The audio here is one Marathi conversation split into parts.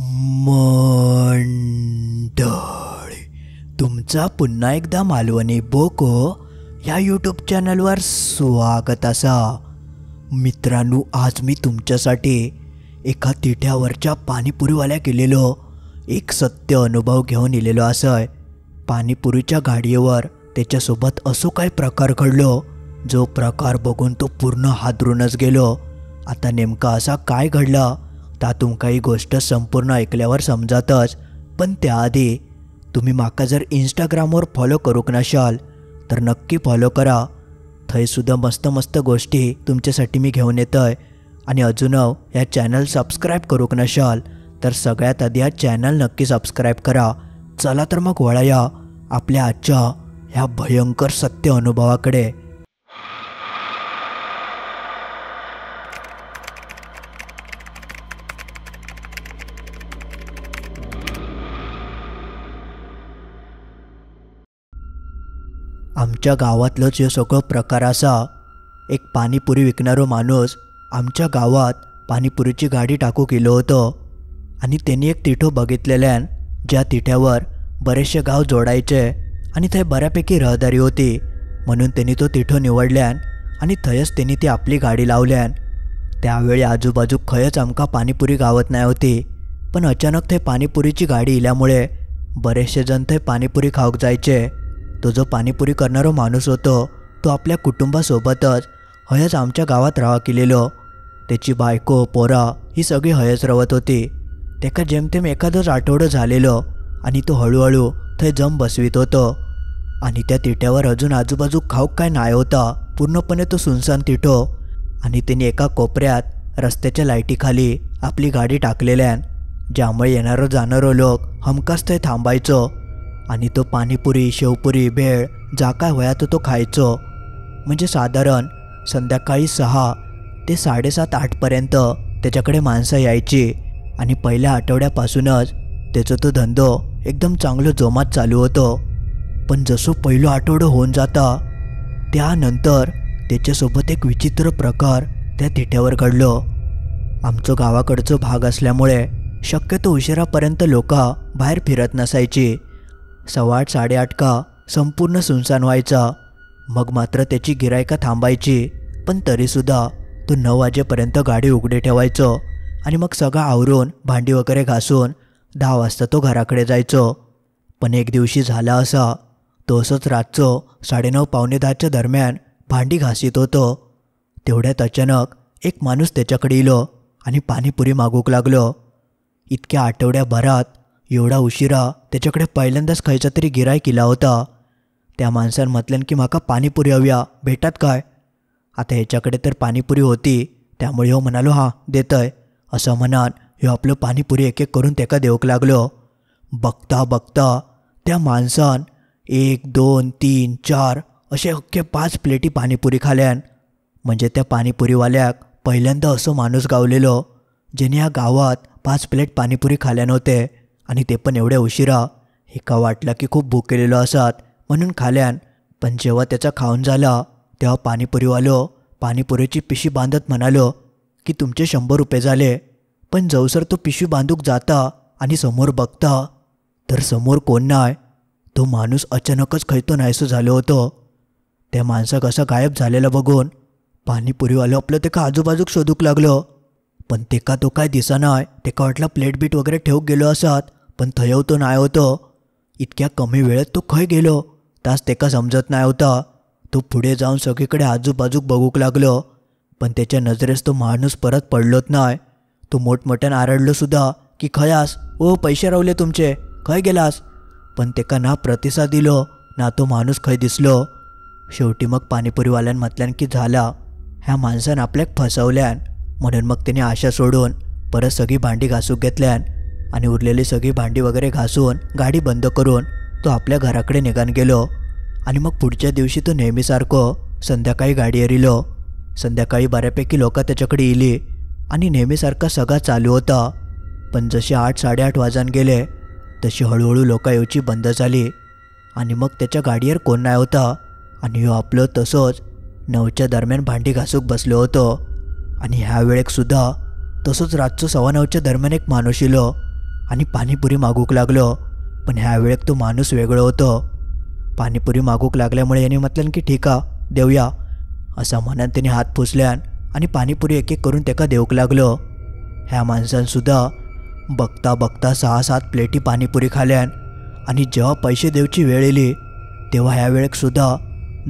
मंडळी तुमचा पुन्हा एकदा मालवणी बोको या यूट्यूब चॅनलवर स्वागत असा मित्रांनो आज मी तुमच्यासाठी एका तिठ्यावरच्या पाणीपुरीवाल्या केलेलो एक सत्य अनुभव घेऊन येलेलो आहे पाणीपुरीच्या गाडीवर त्याच्यासोबत असो काय प्रकार घडलो जो प्रकार बघून तो पूर्ण हादरूनच गेलो आता नेमका असा काय घडला तुमका काही गोष्ट संपूर्ण ऐकल्यावर समजातच पण त्याआधी तुम्ही माका जर इंस्टाग्रामवर फॉलो करूक नसाल तर नक्की फॉलो करा थंय मस्त मस्त गोष्टी तुमच्यासाठी मी घेऊन आहे आणि अजून ह्या चॅनल सबस्क्राईब करूक नशाल तर सगळ्यात आधी हा चॅनल नक्की सबस्क्राईब करा चला तर मग या आपल्या आजच्या ह्या भयंकर सत्य अनुभवाकडे आमच्या गावातलं जे सगळो प्रकार असा एक पाणीपुरी विकणारो माणूस आमच्या गावात पाणीपुरीची गाडी टाकू केलं होतो आणि त्यांनी एक तिठो बघितलेल्यान ज्या तिठ्यावर बरेचसे गाव जोडायचे आणि थंय बऱ्यापैकी रहदारी होती म्हणून त्यांनी तो तिठो निवडल्यान आणि थंयच त्यांनी ती आपली गाडी लावल्यान त्यावेळी आजूबाजू खयच आमका पाणीपुरी गावत नाही होती पण अचानक थंय पाणीपुरीची गाडी इल्यामुळे बरेचसे जण थंय पाणीपुरी खाऊक जायचे तो जो पाणीपुरी करणारो माणूस होतो तो आपल्या कुटुंबासोबतच हयच आमच्या गावात राहा केलेलो त्याची बायको पोरा ही सगळी हयच रवत होती त्याका जेमतेम एखादंच आठवडं झालेलो आणि तो हळूहळू थंय जम बसवीत होतो आणि त्या तिट्यावर अजून आजूबाजू खाऊक काय नाही होता पूर्णपणे तो सुनसान तिठो आणि त्याने एका कोपऱ्यात रस्त्याच्या लाईटीखाली आपली गाडी टाकलेल्या ज्यामुळे येणारो जाणारो लोक हमखास थंय थांबायचो आणि तो पाणीपुरी शेवपुरी भेळ जा काय वयात तो खायचो म्हणजे साधारण संध्याकाळी सहा ते साडेसात आठपर्यंत त्याच्याकडे माणसं यायची आणि पहिल्या आठवड्यापासूनच त्याचा तो धंदो एकदम चांगलं जोमात चालू होतो पण जसं पहिलं आठवडं होऊन जाता त्यानंतर त्याच्यासोबत एक विचित्र प्रकार त्या तिठ्यावर घडलो आमचं गावाकडचं भाग असल्यामुळे शक्यतो उशिरापर्यंत लोक बाहेर फिरत नसायची सव्वाआठ साडेआठ का संपूर्ण सुनसान व्हायचा मग मात्र त्याची गिरायका थांबायची पण तरीसुद्धा तो नऊ वाजेपर्यंत गाडी उघडी ठेवायचो आणि मग सगळं आवरून भांडी वगैरे घासून दहा वाजता तो घराकडे जायचो पण एक दिवशी झाला असा तो असंच रातचो साडेनऊ पावणे दहाच्या दरम्यान भांडी घासीत होतो तेवढ्यात अचानक एक माणूस त्याच्याकडे येलो आणि पाणीपुरी मागूक लागलो इतक्या आठवड्याभरात एवढा उशिरा त्याच्याकडे पहिल्यांदाच खायचा तरी गिराय केला होता त्या माणसानं म्हटलं की माका पाणीपुरी हव्या भेटात काय आता ह्याच्याकडे तर पाणीपुरी होती त्यामुळे हो म्हणालो हां देतय असं म्हणान ह्यो आपलं पाणीपुरी एक एक करून त्याका देऊक लागलो बघता बघता त्या माणसान एक दोन तीन चार असे अख्खे पाच प्लेटी पाणीपुरी खाल्यान म्हणजे त्या पाणीपुरीवाल्याक पहिल्यांदा असं माणूस गावलेलो ज्याने या गावात पाच प्लेट पाणीपुरी खाल्यान होते आणि ते पण एवढ्या उशिरा हिका वाटला की खूप भुकेलेलो असात म्हणून खाल्यान पण जेव्हा त्याचा खाऊन झाला तेव्हा पाणीपुरी पाणीपुरीवालो पाणीपुरीची पिशी बांधत म्हणालो की तुमचे शंभर रुपये झाले पण जवसर तो पिशवी बांधूक जाता आणि समोर बघता तर समोर कोण नाही तो माणूस अचानकच खैतो नाहीसं झालो होतं त्या माणसा कसा गायब झालेला बघून पाणीपुरीवालं आपलं ते का आजूबाजूक शोधूक लागलं पण ते का तो काय दिसा नाही ते का वाटला प्लेट बीट वगैरे ठेवूक गेलो असत पण थंयवतो नाही होतो इतक्या कमी वेळेत तो खंय गेलो तास तेका समजत नाही होता तो पुढे जाऊन सगळीकडे आजूबाजूक बघूक लागलो पण त्याच्या नजरेस तो माणूस परत पडलोच नाही तो मोठमोठ्यानं आरडलो सुद्धा की खयास ओ पैसे रावले तुमचे खंय गेलास पण तेका ना प्रतिसाद दिलो ना तो माणूस खंय दिसलो शेवटी मग पाणीपुरीवाल्यान म्हटल्यान की झाला ह्या माणसान आपल्याक फसवल्यान म्हणून मग त्याने आशा सोडून परत सगळी भांडी घासूक घेतल्यान आणि उरलेली सगळी भांडी वगैरे घासून गाडी बंद करून तो आपल्या घराकडे निघान गेलो आणि मग पुढच्या दिवशी तो नेहमीसारखं संध्याकाळी गाडी हरिलो संध्याकाळी बऱ्यापैकी लोकं त्याच्याकडे येली आणि नेहमीसारखा सगळा चालू होता पण जसे आठ साडेआठ वाजान गेले तशी हळूहळू लोक येऊची बंद झाली आणि मग त्याच्या गाडीवर कोण नाही होता आणि ह्यो आपलं तसंच नऊच्या दरम्यान भांडी घासूक बसलो होतो आणि ह्या वेळेकसुद्धा तसंच रातचं सव्वा नऊच्या दरम्यान एक माणूस येलो आणि पाणीपुरी मागूक लागलो पण ह्या वेळेत तो माणूस वेगळं होतं पाणीपुरी मागूक लागल्यामुळे याने म्हटलं की ठीक आहे देऊया असा म्हणत त्याने हात पुसल्यान आणि पाणीपुरी एक एक करून त्याका देऊक लागलो ह्या माणसांसुद्धा बघता बघता सहा सात प्लेटी पाणीपुरी खाल्यान आणि जेव्हा पैसे देऊची वेळ येली तेव्हा ह्या वेळेकसुद्धा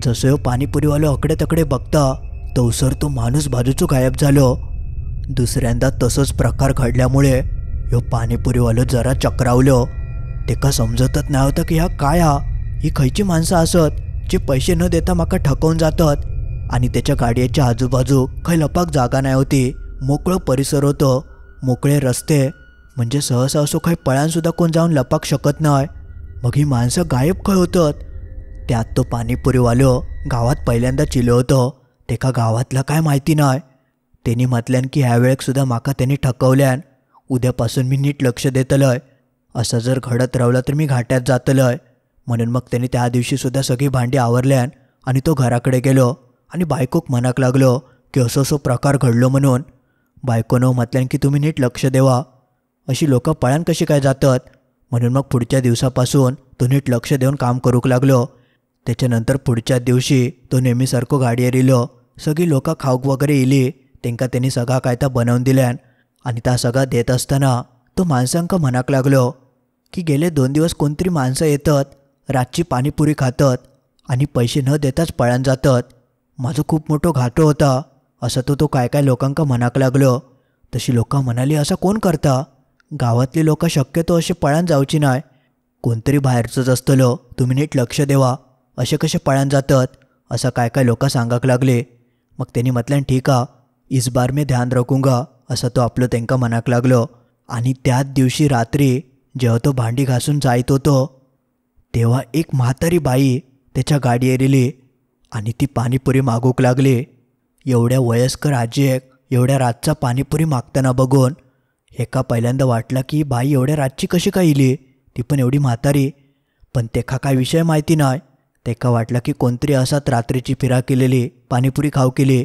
जसं हो पाणीपुरीवालो अकडे तकडे बघता तवसर तो माणूस बाजूचं गायब झालो दुसऱ्यांदा तसंच प्रकार घडल्यामुळे ह्यो पाणीपुरीवालो जरा चक्रावल्यो तेका समजतच नाही होतं की ह्या काय हा ही खंयची माणसं असत जे पैसे न देता माका ठकवून जातात आणि त्याच्या गाडयेच्या आजूबाजू काही लपाक जागा नाही होती मोकळं परिसर होतं मोकळे रस्ते म्हणजे सहसा असो खंय पळानसुद्धा कोण जाऊन लपाक शकत नाही मग ही माणसं गायब खंय होतात त्यात तो पाणीपुरीवालो गावात पहिल्यांदा चिलो होतो तेका गावातला काय माहिती नाही त्यांनी म्हटल्यान की ह्या वेळेक माका त्यांनी ठकवल्यान उद्यापासून मी नीट लक्ष देतलय असं जर घडत रावला तर मी घाट्यात जातलंय म्हणून मग त्यांनी त्या दिवशीसुद्धा सगळी भांडी आवरल्यान आणि तो घराकडे गेलो आणि बायकोक म्हणाक लागलो की असो असो प्रकार घडलो म्हणून बायकोनं म्हटल्यान की तुम्ही नीट लक्ष देवा अशी लोकं पळ्यान कशी काय जातात म्हणून मग पुढच्या दिवसापासून तो नीट लक्ष देऊन काम करूक लागलो त्याच्यानंतर पुढच्या दिवशी तो नेहमीसारखो गाडयेर येलो सगळी लोकं खाऊक वगैरे इली त्यांना त्यांनी सगळा कायदा बनवून दिल्यान आणि त्या सगळा देत असताना तो माणसांका म्हणाक लागलो की गेले दोन दिवस कोणतरी माणसं येतात रातची पाणीपुरी खातात आणि पैसे न देताच पळान जातात माझं खूप मोठं घाटो होता असं तो तो काय काय लोकांक म्हणाक लागलो तशी लोकं म्हणाली असं कोण करता गावातली लोकं शक्यतो असे पळान जाऊची नाही कोणतरी बाहेरचंच असतलो तुम्ही नीट लक्ष देवा असे कसे पळान जातात असं काय काय लोक सांगाक लागले मग त्यांनी म्हटलं ठीक आ इस बार मी ध्यान रखूंगा असं तो आपलं तेंका मनाक लागलो आणि त्याच दिवशी रात्री जेव्हा तो भांडी घासून जायत होतो तेव्हा एक म्हातारी बाई त्याच्या गाडी येलेली आणि ती पाणीपुरी मागूक लागली एवढ्या वयस्कर आजीक एवढ्या रातचा पाणीपुरी मागताना बघून एका पहिल्यांदा वाटला की बाई एवढ्या रातची कशी काय इली ती पण एवढी म्हातारी पण तेका काय विषय माहिती नाही तेका वाटला की कोणतरी असात रात्रीची फिरा केलेली पाणीपुरी खाऊ केली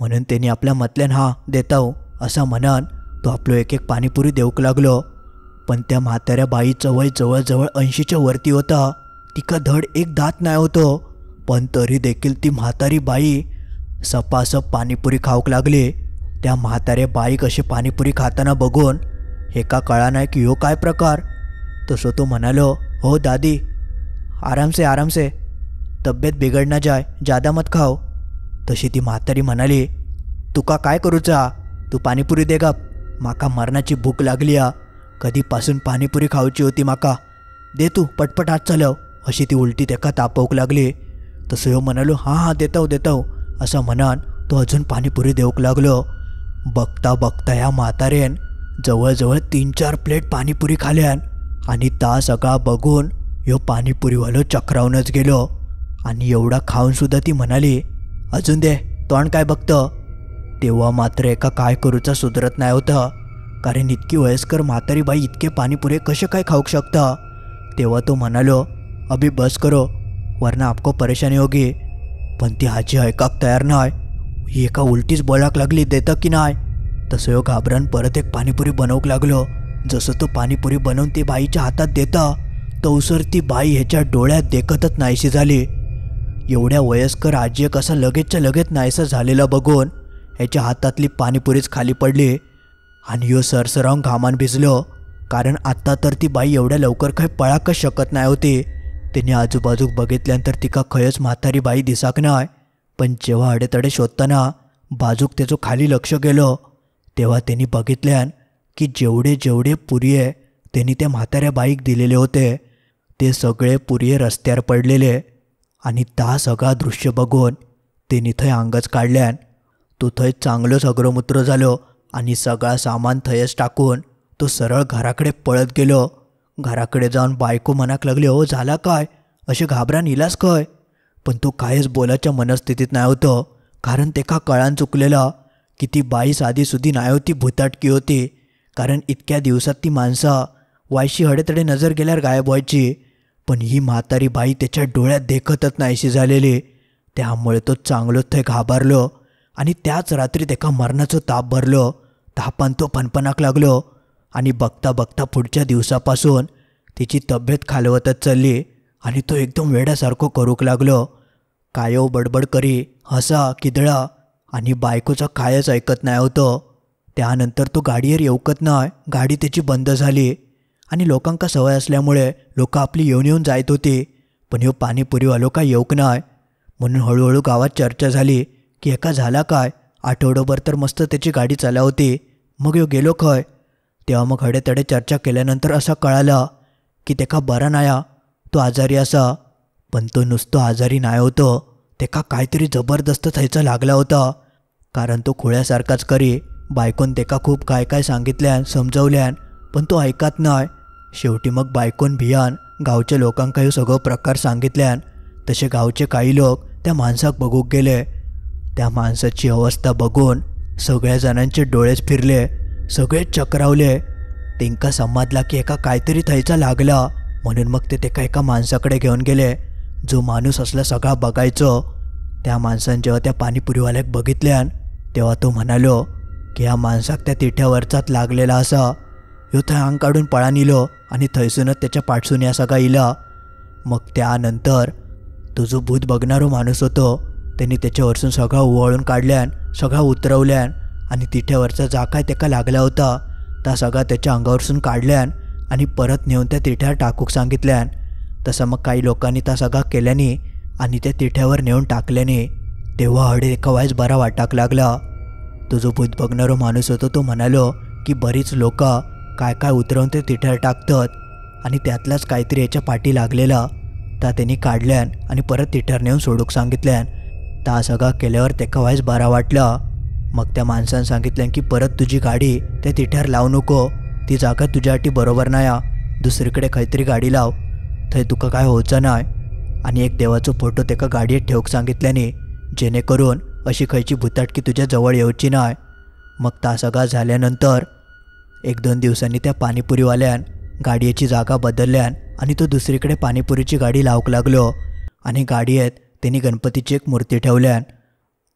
म्हणून त्यांनी आपल्या मतल्यान हा देताव असं म्हणत तो आपलं एक एक पाणीपुरी देऊक लागलो पण त्या म्हाताऱ्या बाईचं वय जवळजवळ ऐंशीच्या वरती होता तिका धड एक दात नाही होतो पण तरी देखील ती म्हातारी बाई सपासप पाणीपुरी खाऊक लागली त्या म्हाताऱ्या बाई कशी पाणीपुरी खाताना बघून हे का कळा नाही की हो काय प्रकार तसं तो म्हणालो हो दादी आरामसे आरामसे तब्येत बिघडना जाय जादा मत खाव तशी ती म्हातारी म्हणाली तुका काय करूचा तू पाणीपुरी दे गाप माका मरणाची भूक लागली आ कधीपासून पाणीपुरी खाऊची होती माका दे तू पटपट हात चालव अशी ती उलटी तेका तापवूक लागली तसं यो म्हणालो हां हां देतो देतो असं म्हणान तो अजून पाणीपुरी देऊक लागलो बघता बघता या म्हातारेन जवळजवळ तीन चार प्लेट पाणीपुरी खाल्यान आणि ता सगळा बघून ह्यो पाणीपुरीवालो चक्रावूनच गेलो आणि एवढा खाऊनसुद्धा ती म्हणाली अजून दे तोंड काय बघतं तेव्हा मात्र एका काय करूचा सुधरत नाही होता कारण इतकी वयस्कर म्हातारी बाई इतके पाणीपुरे कसे काय खाऊ शकता तेव्हा तो म्हणालो अभी बस करो वरना आपको परेशानी होगी पण ती आजी ऐकाक तयार नाही एका उलटीच बोलाक लागली देतं की नाही तसं हो घाबरण परत एक पाणीपुरी बनवूक लागलो जसं तो पाणीपुरी बनवून ती बाईच्या हातात देता तवसर ती बाई ह्याच्या डोळ्यात देखतच नाहीशी झाली एवढ्या वयस्कर आजी कसा लगेचच्या लगेच नाहीसा झालेला बघून याच्या हातातली पाणीपुरीच खाली पडली आणि यो सरसरावून घामान भिजलो कारण आत्ता तर ती बाई एवढ्या लवकर काही पळाकच शकत नाही होती तिने आजूबाजूक बघितल्यानंतर तिका खयच म्हातारी बाई दिसाक नाही पण जेव्हा अडेतडे शोधताना बाजूक त्याचं खाली लक्ष गेलो तेव्हा त्यांनी बघितल्यान की जेवढे जेवढे पुरिये त्यांनी त्या म्हाताऱ्या बाईक दिलेले होते ते सगळे पुरिये रस्त्यावर पडलेले आणि ता सगळा दृश्य बघून त्यांनी थंय अंगच काढल्यान तो थंय चांगलोच अग्रमूत्र झालो आणि सगळा सामान थंयच टाकून तो सरळ घराकडे पळत गेलो घराकडे जाऊन बायको मनाक लागले हो झाला काय असे घाबरान इलास काय पण तो काहीच बोलाच्या मनस्थितीत नाही होतं कारण तेका कळान चुकलेलं की ती बाई साधीसुधी नाही होती भुताटकी होती कारण इतक्या दिवसात ती माणसं वायशी हडेतडे नजर गेल्यावर गायब व्हायची पण ही म्हातारी बाई त्याच्या डोळ्यात देखतच नाहीशी झालेली त्यामुळे तो चांगलोच थंय घाबरलो आणि त्याच रात्री त्याका मरणाचं ताप भरलं तापान तो पणपणाक लागलो आणि बघता बघता पुढच्या दिवसापासून तिची तब्येत खालवतच चालली आणि तो एकदम वेड्यासारखं करूक लागलो कायो बडबड करी हसा किदळा आणि बायकोचा कायच ऐकत नाही होतं त्यानंतर तो गाडीवर येऊकत नाही गाडी त्याची बंद झाली आणि लोकांका सवय असल्यामुळे लोक आपली येऊन येऊन जायत होती पण ह्यो पाणीपुरीवालो का येऊक नाही म्हणून हळूहळू गावात चर्चा झाली की एका झाला काय आठवडोभर तर मस्त त्याची गाडी होती मग यो गेलो खय तेव्हा मग हडेतडे चर्चा केल्यानंतर असा कळाला की तेका बरा नाया तो आजारी असा पण तो नुसतो आजारी नाही होतो तेका काहीतरी जबरदस्त थैचा लागला होता कारण तो खोळ्यासारखाच करी बायकोन तेका खूप काय काय सांगितल्यान समजवल्यान पण तो ऐकत नाही शेवटी मग बायकोन भियान गावच्या लोकांकाही सगळं प्रकार सांगितल्यान तसे गावचे काही लोक त्या माणसाक बघूक गेले त्या माणसाची अवस्था बघून सगळ्या जणांचे डोळेच फिरले सगळे चक्रावले तेंका समजला की एका काहीतरी थंयचा लागला म्हणून मग ते तेका एका माणसाकडे घेऊन गेले जो माणूस असला सगळा बघायचो त्या माणसानं जेव्हा त्या पाणीपुरीवाल्याक बघितल्यान तेव्हा तो म्हणालो की ह्या माणसाक त्या तिठ्यावरचाच लागलेला असा ह्यो थं आंग काढून पळान इलो आणि थैसूनच त्याच्या पाठसून या सगळा इला मग त्यानंतर तो जो भूत बघणारो माणूस होतो त्यांनी त्याच्यावरसून सगळा ओवाळून काढल्यान सगळा उतरवल्यान आणि तिठ्यावरचा जा काय त्याका लागला होता त्या सगळा त्याच्या अंगावरसून काढल्यान आणि परत नेऊन त्या तिठ्यावर टाकूक सांगितल्यान तसं मग काही लोकांनी त्या सगळा केल्याने आणि त्या तिठ्यावर नेऊन टाकल्याने तेव्हा हडे एका वायस बरा वाटाक लागला तो जो भूत बघणारा माणूस होतो तो म्हणालो की बरीच लोक काय काय उतरवून ते तिठ्यावर टाकतात आणि त्यातलाच काहीतरी याच्या पाठी लागलेला त्या त्यांनी काढल्यान आणि परत तिठ्यावर नेऊन सोडूक सांगितल्यान आता हा केल्यावर ते व्हायच बरा वाटलं मग त्या माणसानं सांगितलं की परत तुझी गाडी त्या तिठ्यार लावू नको ती जागा तुझ्यासाठी बरोबर नाही आहे दुसरीकडे काहीतरी गाडी लाव थंय तुका काय होचं नाय आणि एक देवाचो फोटो तेका गाडीत ठेवक सांगितल्याने जेणेकरून अशी खंयची भुताटकी तुझ्या जवळ येऊची नाय मग ता सगळा झाल्यानंतर एक दोन दिवसांनी त्या पाणीपुरीवाल्यान गाडीची जागा बदलल्यान आणि तो दुसरीकडे पाणीपुरीची गाडी लावक लागलो आणि गाडीत त्यांनी गणपतीची एक मूर्ती ठेवल्यान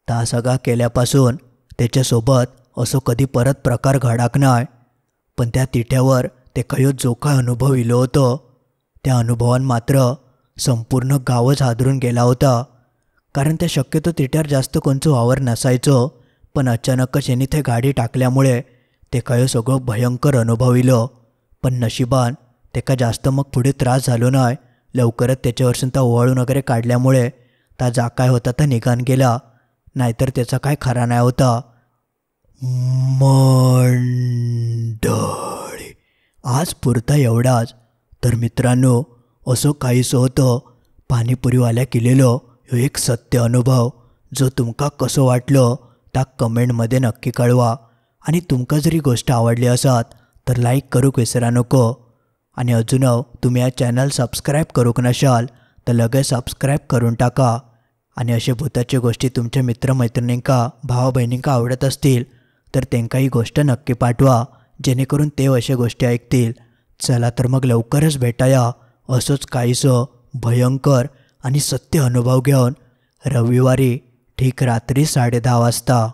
ता सगळा केल्यापासून त्याच्यासोबत असो कधी परत प्रकार घडाक नाही पण त्या तिठ्यावर ते खयो जो काय अनुभव इलो होतो त्या अनुभवान मात्र संपूर्ण गावच हादरून गेला होता कारण त्या शक्यतो तिठ्यावर जास्त कोणचं वावर नसायचो पण अचानकच यांनी ते गाडी टाकल्यामुळे ते खयो सगळं भयंकर अनुभव इलो पण नशिबान तेका जास्त मग पुढे त्रास झालो नाही लवकरच त्याच्यावरसून त्या ओवाळून वगैरे काढल्यामुळे ता जा काय होता तर निघान गेला नाहीतर त्याचा काय खरा नाही होता मंडळी आज पुरता एवढाच तर मित्रांनो असं काहीसं होतं पाणीपुरीवाल्या केलेलं ह्यो एक सत्य अनुभव जो तुमका कसं वाटलं त्या कमेंटमध्ये नक्की कळवा आणि तुमका जरी गोष्ट आवडली असत तर लाईक करूक विसरा नको आणि अजून तुम्ही हा चॅनल सबस्क्राईब करूक नशाल तर लगेच सबस्क्राईब करून टाका आणि अशे भुताचे गोष्टी तुमच्या मित्रमैत्रिणींका भावा बहिणींका आवडत असतील तर त्यांका ही गोष्ट नक्की पाठवा जेणेकरून ते अशा गोष्टी ऐकतील चला तर मग लवकरच भेटाया असंच काहीसं भयंकर आणि सत्य अनुभव घेऊन रविवारी ठीक रात्री साडे वाजता